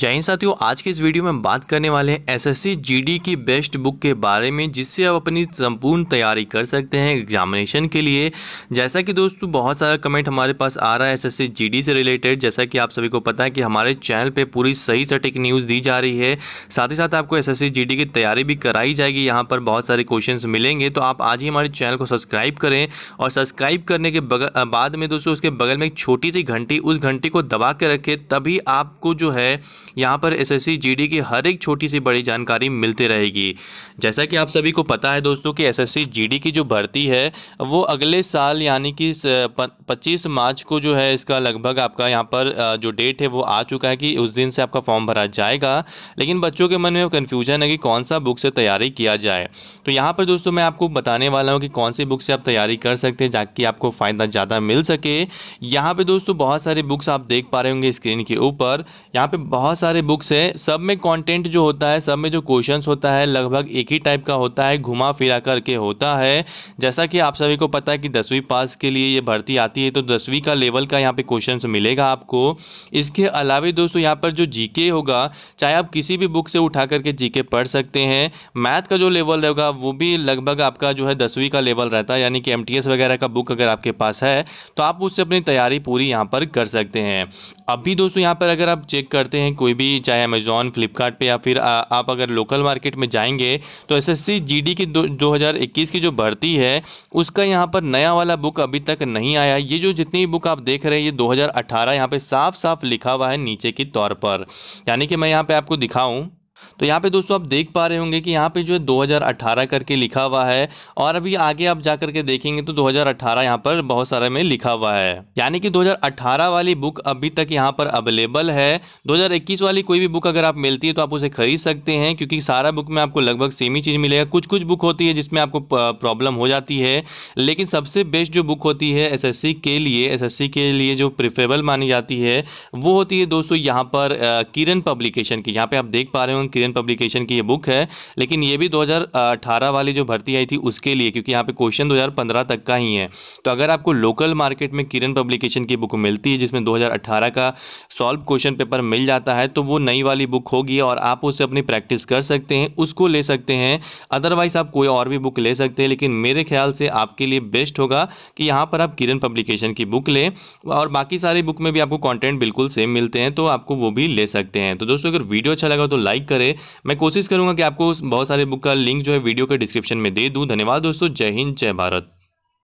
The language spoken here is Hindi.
जय हिंद साथियों आज के इस वीडियो में हम बात करने वाले हैं एसएससी जीडी की बेस्ट बुक के बारे में जिससे आप अपनी संपूर्ण तैयारी कर सकते हैं एग्जामिनेशन के लिए जैसा कि दोस्तों बहुत सारा कमेंट हमारे पास आ रहा है एसएससी जीडी से रिलेटेड जैसा कि आप सभी को पता है कि हमारे चैनल पर पूरी सही सटीक न्यूज़ दी जा रही है साथ ही साथ आपको एस एस की तैयारी भी कराई जाएगी यहाँ पर बहुत सारे क्वेश्चन मिलेंगे तो आप आज ही हमारे चैनल को सब्सक्राइब करें और सब्सक्राइब करने के बाद में दोस्तों उसके बगल में एक छोटी सी घंटी उस घंटी को दबा के रखें तभी आपको जो है यहाँ पर एस एस की हर एक छोटी सी बड़ी जानकारी मिलती रहेगी जैसा कि आप सभी को पता है दोस्तों कि एस एस की जो भर्ती है वो अगले साल यानी कि पच्चीस मार्च को जो है इसका लगभग आपका यहाँ पर जो डेट है वो आ चुका है कि उस दिन से आपका फॉर्म भरा जाएगा लेकिन बच्चों के मन में कन्फ्यूजन है कि कौन सा बुक से तैयारी किया जाए तो यहाँ पर दोस्तों मैं आपको बताने वाला हूँ कि कौन सी बुक से आप तैयारी कर सकते हैं ताकि आपको फ़ायदा ज़्यादा मिल सके यहाँ पर दोस्तों बहुत सारी बुक्स आप देख पा रहे होंगे स्क्रीन के ऊपर यहाँ पर बहुत बहुत सारे बुक्स हैं सब में कंटेंट जो होता है सब में जो क्वेश्चंस होता है लगभग एक ही टाइप का होता है घुमा फिरा करके होता है जैसा कि आप सभी को पता है कि दसवीं पास के लिए ये भर्ती आती है तो दसवीं का लेवल का यहाँ पे क्वेश्चंस मिलेगा आपको इसके अलावा दोस्तों यहाँ पर जो जीके होगा चाहे आप किसी भी बुक से उठा करके जीके पढ़ सकते हैं मैथ का जो लेवल रहेगा वो भी लगभग आपका जो है दसवीं का लेवल रहता है यानी कि एम वगैरह का बुक अगर आपके पास है तो आप उससे अपनी तैयारी पूरी यहाँ पर कर सकते हैं अभी दोस्तों यहाँ पर अगर आप चेक करते हैं कोई भी चाहे अमेजोन फ्लिपकार्ट या फिर आ, आप अगर लोकल मार्केट में जाएंगे तो एस एस की दो, की जो भर्ती है उसका यहाँ पर नया वाला बुक अभी तक नहीं आया ये जो जितनी बुक आप देख रहे हैं ये 2018 हज़ार यहाँ पर साफ साफ लिखा हुआ है नीचे के तौर पर यानी कि मैं यहाँ पर आपको दिखाऊँ तो यहाँ पे दोस्तों आप देख पा रहे होंगे कि यहाँ पे जो है 2018 करके लिखा हुआ है और अभी आगे आप जा करके देखेंगे तो 2018 यहाँ पर बहुत सारे में लिखा हुआ है यानी कि 2018 वाली बुक अभी तक यहाँ पर अवेलेबल है 2021 वाली कोई भी बुक अगर आप मिलती है तो आप उसे खरीद सकते हैं क्योंकि सारा बुक में आपको लगभग सेम ही चीज़ मिलेगा कुछ कुछ बुक होती है जिसमें आपको प्रॉब्लम हो जाती है लेकिन सबसे बेस्ट जो बुक होती है एस के लिए एस के लिए जो प्रिफरेबल मानी जाती है वो होती है दोस्तों यहाँ पर किरण पब्लिकेशन की यहाँ पर आप देख पा रहे होंगे एवं किरण पब्लिकेशन की ये बुक है लेकिन ये भी 2018 वाली जो भर्ती आई थी उसके लिए क्योंकि यहाँ पे क्वेश्चन 2015 तक का ही है तो अगर आपको लोकल मार्केट में किरण पब्लिकेशन की बुक मिलती है जिसमें 2018 का सॉल्व क्वेश्चन पेपर मिल जाता है तो वो नई वाली बुक होगी और आप उससे अपनी प्रैक्टिस कर सकते हैं उसको ले सकते हैं अदरवाइज आप कोई और भी बुक ले सकते हैं लेकिन मेरे ख्याल से आपके लिए बेस्ट होगा कि यहाँ पर आप किरण पब्लिकेशन की बुक लें और बाकी सारी बुक में भी आपको कॉन्टेंट बिल्कुल सेम मिलते हैं तो आपको वो भी ले सकते हैं तो दोस्तों अगर वीडियो अच्छा लगा तो लाइक करें मैं कोशिश करूंगा कि आपको बहुत सारे बुक का लिंक जो है वीडियो के डिस्क्रिप्शन में दे दूँ धन्यवाद दोस्तों जय हिंद जय भारत